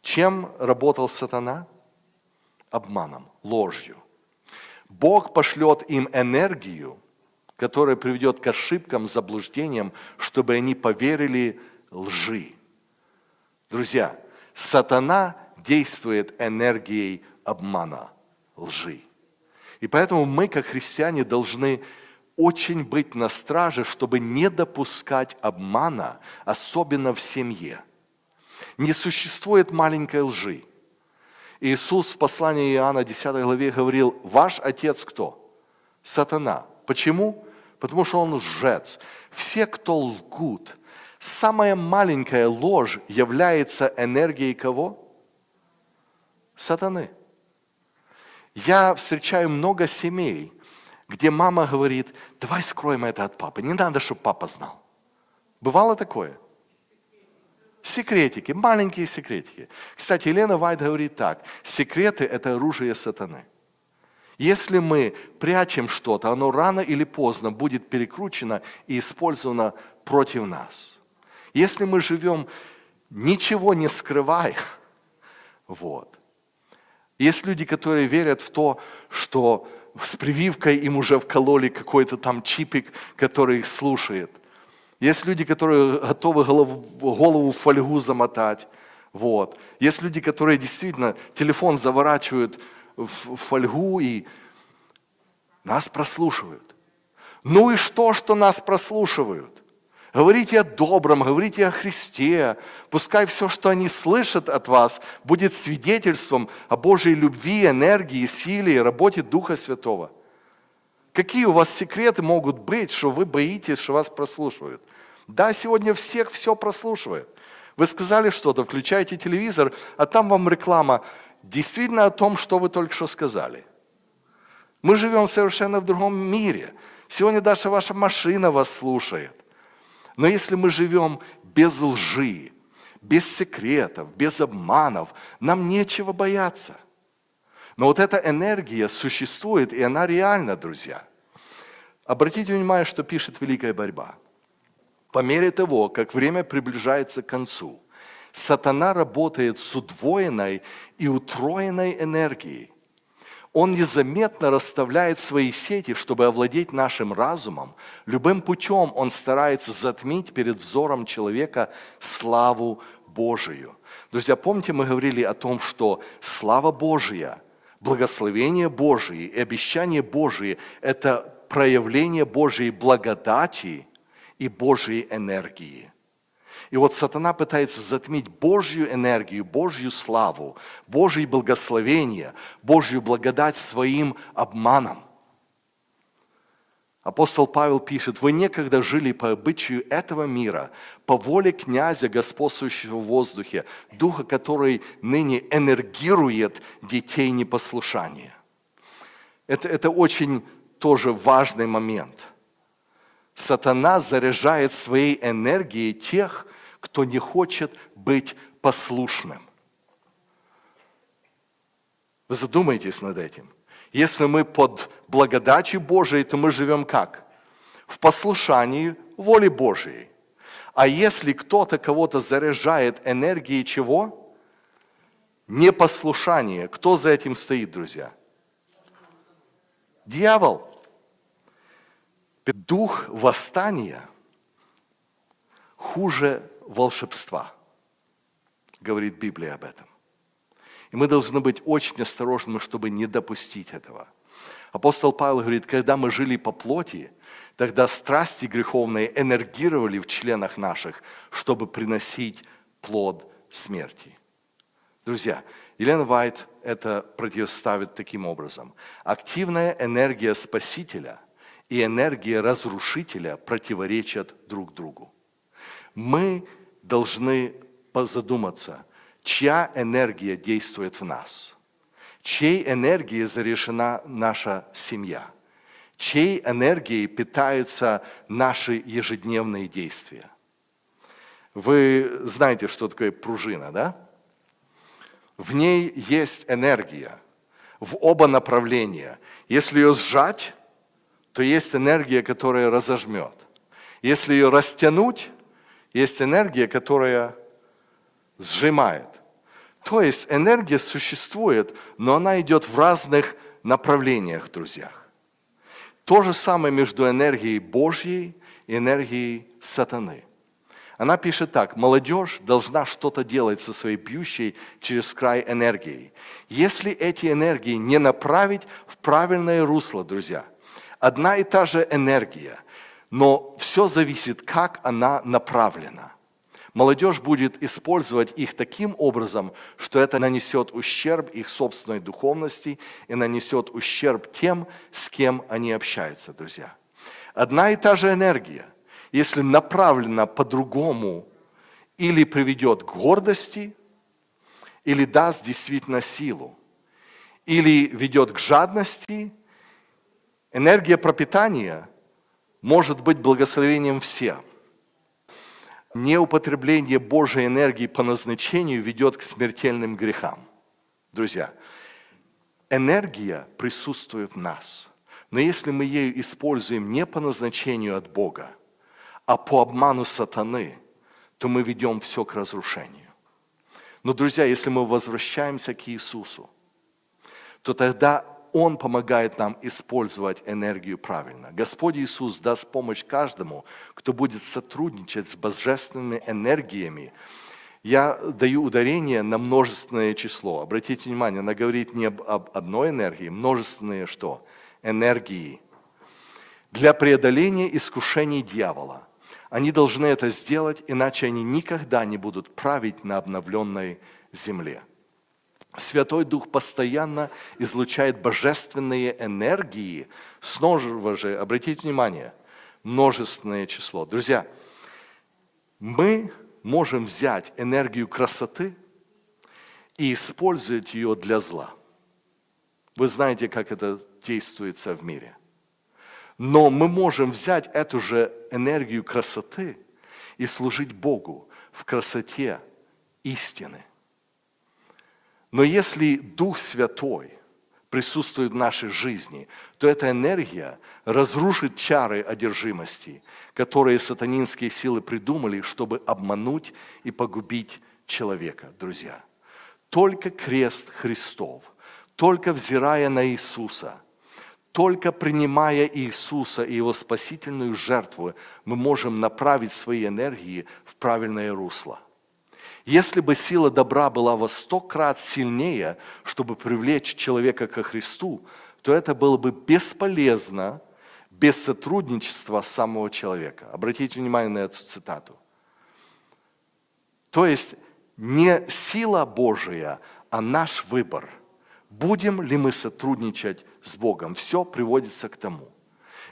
чем работал сатана? Обманом, ложью. Бог пошлет им энергию, которая приведет к ошибкам, заблуждениям, чтобы они поверили лжи Друзья, сатана действует энергией обмана, лжи. И поэтому мы, как христиане, должны очень быть на страже, чтобы не допускать обмана, особенно в семье. Не существует маленькой лжи. Иисус в послании Иоанна 10 главе говорил, ваш отец кто? Сатана. Почему? Потому что он лжец. Все, кто лгут, Самая маленькая ложь является энергией кого? Сатаны. Я встречаю много семей, где мама говорит, давай скроем это от папы, не надо, чтобы папа знал. Бывало такое? Секретики, маленькие секретики. Кстати, Елена Вайт говорит так, секреты – это оружие сатаны. Если мы прячем что-то, оно рано или поздно будет перекручено и использовано против нас. Если мы живем, ничего не скрывая, вот. Есть люди, которые верят в то, что с прививкой им уже вкололи какой-то там чипик, который их слушает. Есть люди, которые готовы голову, голову в фольгу замотать. Вот. Есть люди, которые действительно телефон заворачивают в фольгу и нас прослушивают. Ну и что, что нас прослушивают? Говорите о добром, говорите о Христе. Пускай все, что они слышат от вас, будет свидетельством о Божьей любви, энергии, силе и работе Духа Святого. Какие у вас секреты могут быть, что вы боитесь, что вас прослушивают? Да, сегодня всех все прослушивает. Вы сказали что-то, включаете телевизор, а там вам реклама действительно о том, что вы только что сказали. Мы живем совершенно в другом мире. Сегодня даже ваша машина вас слушает. Но если мы живем без лжи, без секретов, без обманов, нам нечего бояться. Но вот эта энергия существует, и она реальна, друзья. Обратите внимание, что пишет «Великая борьба». По мере того, как время приближается к концу, сатана работает с удвоенной и утроенной энергией – он незаметно расставляет свои сети, чтобы овладеть нашим разумом. Любым путем Он старается затмить перед взором человека славу Божию. Друзья, помните, мы говорили о том, что слава Божия, благословение Божие и обещание Божие – это проявление Божьей благодати и Божьей энергии – и вот сатана пытается затмить Божью энергию, Божью славу, Божье благословение, Божью благодать своим обманом. Апостол Павел пишет, «Вы некогда жили по обычаю этого мира, по воле князя, господствующего в воздухе, духа, который ныне энергирует детей непослушания». Это, это очень тоже важный момент. Сатана заряжает своей энергией тех, кто не хочет быть послушным. Вы задумайтесь над этим. Если мы под благодатью Божией, то мы живем как? В послушании воли Божией. А если кто-то кого-то заряжает энергией чего? Непослушание. Кто за этим стоит, друзья? Дьявол. Дух восстания хуже волшебства. Говорит Библия об этом. И мы должны быть очень осторожными, чтобы не допустить этого. Апостол Павел говорит, когда мы жили по плоти, тогда страсти греховные энергировали в членах наших, чтобы приносить плод смерти. Друзья, Елена Вайт это противоставит таким образом. Активная энергия Спасителя и энергия разрушителя противоречат друг другу. Мы должны задуматься, чья энергия действует в нас, чьей энергией зарешена наша семья, чьей энергией питаются наши ежедневные действия. Вы знаете, что такое пружина, да? В ней есть энергия в оба направления. Если ее сжать, то есть энергия, которая разожмет. Если ее растянуть, есть энергия, которая сжимает. То есть энергия существует, но она идет в разных направлениях, друзья. То же самое между энергией Божьей и энергией сатаны. Она пишет так, молодежь должна что-то делать со своей бьющей через край энергией. Если эти энергии не направить в правильное русло, друзья, одна и та же энергия – но все зависит, как она направлена. Молодежь будет использовать их таким образом, что это нанесет ущерб их собственной духовности и нанесет ущерб тем, с кем они общаются, друзья. Одна и та же энергия, если направлена по-другому, или приведет к гордости, или даст действительно силу, или ведет к жадности, энергия пропитания – может быть благословением всем. Неупотребление Божьей энергии по назначению ведет к смертельным грехам. Друзья, энергия присутствует в нас, но если мы ею используем не по назначению от Бога, а по обману сатаны, то мы ведем все к разрушению. Но, друзья, если мы возвращаемся к Иисусу, то тогда он помогает нам использовать энергию правильно. Господь Иисус даст помощь каждому, кто будет сотрудничать с божественными энергиями. Я даю ударение на множественное число. Обратите внимание, она говорит не об, одной энергии, множественные что? Энергии. Для преодоления искушений дьявола. Они должны это сделать, иначе они никогда не будут править на обновленной земле. Святой Дух постоянно излучает божественные энергии. Снова же, обратите внимание, множественное число. Друзья, мы можем взять энергию красоты и использовать ее для зла. Вы знаете, как это действуется в мире. Но мы можем взять эту же энергию красоты и служить Богу в красоте истины. Но если Дух Святой присутствует в нашей жизни, то эта энергия разрушит чары одержимости, которые сатанинские силы придумали, чтобы обмануть и погубить человека, друзья. Только крест Христов, только взирая на Иисуса, только принимая Иисуса и Его спасительную жертву, мы можем направить свои энергии в правильное русло – если бы сила добра была во сто крат сильнее, чтобы привлечь человека ко Христу, то это было бы бесполезно без сотрудничества самого человека. Обратите внимание на эту цитату. То есть не сила Божия, а наш выбор. Будем ли мы сотрудничать с Богом? Все приводится к тому –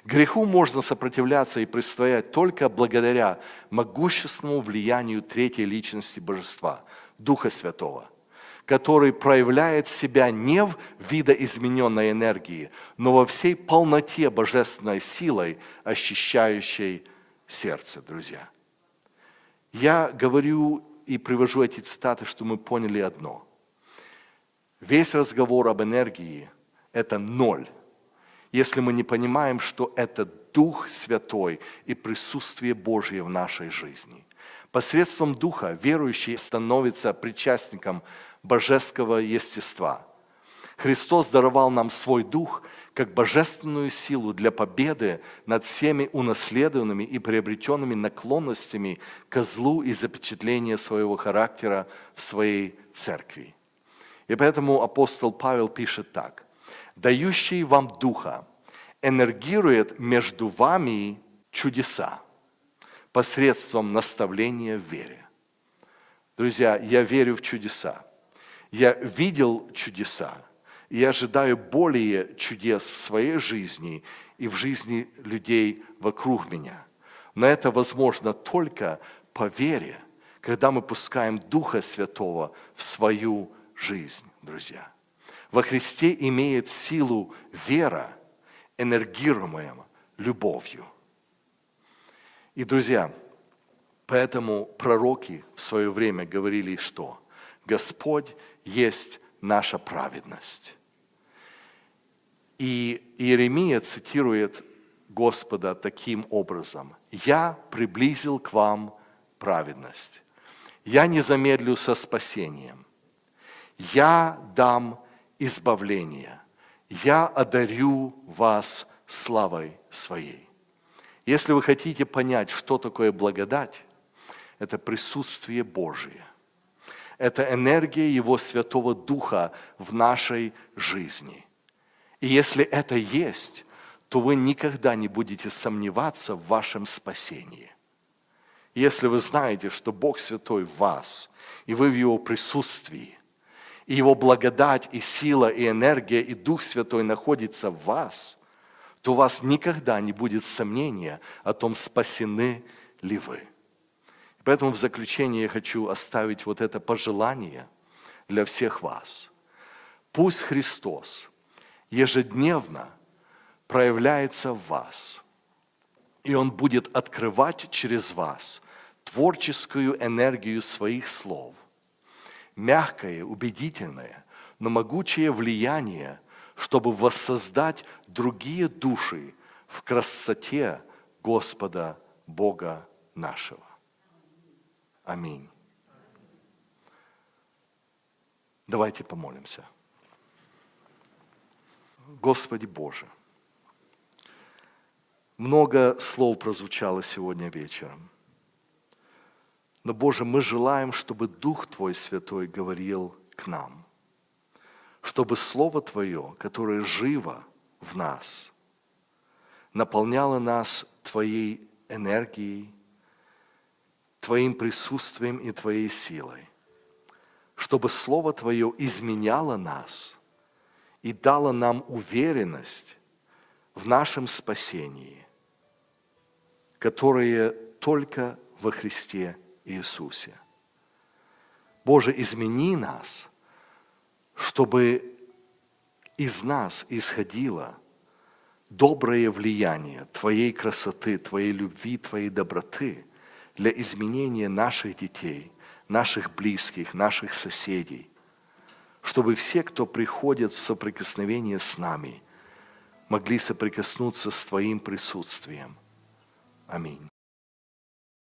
Греху можно сопротивляться и предстоять только благодаря могущественному влиянию третьей личности Божества, Духа Святого, который проявляет себя не в видоизмененной энергии, но во всей полноте божественной силой, ощущающей сердце, друзья. Я говорю и привожу эти цитаты, что мы поняли одно. Весь разговор об энергии – это ноль если мы не понимаем, что это Дух Святой и присутствие Божье в нашей жизни. Посредством Духа верующий становится причастником божеского естества. Христос даровал нам свой Дух как божественную силу для победы над всеми унаследованными и приобретенными наклонностями к злу и запечатления своего характера в своей церкви. И поэтому апостол Павел пишет так дающий вам Духа, энергирует между вами чудеса посредством наставления в вере. Друзья, я верю в чудеса. Я видел чудеса. И я ожидаю более чудес в своей жизни и в жизни людей вокруг меня. Но это возможно только по вере, когда мы пускаем Духа Святого в свою жизнь, друзья. Во Христе имеет силу вера, энергируемая любовью. И, друзья, поэтому пророки в свое время говорили, что Господь есть наша праведность. И Иеремия цитирует Господа таким образом. «Я приблизил к вам праведность. Я не замедлю со спасением. Я дам избавления. Я одарю вас славой своей. Если вы хотите понять, что такое благодать, это присутствие Божие. Это энергия Его Святого Духа в нашей жизни. И если это есть, то вы никогда не будете сомневаться в вашем спасении. Если вы знаете, что Бог Святой в вас, и вы в Его присутствии, и Его благодать, и сила, и энергия, и Дух Святой находится в вас, то у вас никогда не будет сомнения о том, спасены ли вы. Поэтому в заключение я хочу оставить вот это пожелание для всех вас. Пусть Христос ежедневно проявляется в вас, и Он будет открывать через вас творческую энергию своих слов – мягкое, убедительное, но могучее влияние, чтобы воссоздать другие души в красоте Господа Бога нашего. Аминь. Давайте помолимся. Господи Боже, много слов прозвучало сегодня вечером – но, Боже, мы желаем, чтобы Дух Твой Святой говорил к нам, чтобы Слово Твое, которое живо в нас, наполняло нас Твоей энергией, Твоим присутствием и Твоей силой, чтобы Слово Твое изменяло нас и дало нам уверенность в нашем спасении, которое только во Христе – Иисусе. Боже, измени нас, чтобы из нас исходило доброе влияние Твоей красоты, Твоей любви, Твоей доброты для изменения наших детей, наших близких, наших соседей, чтобы все, кто приходит в соприкосновение с нами, могли соприкоснуться с Твоим присутствием. Аминь.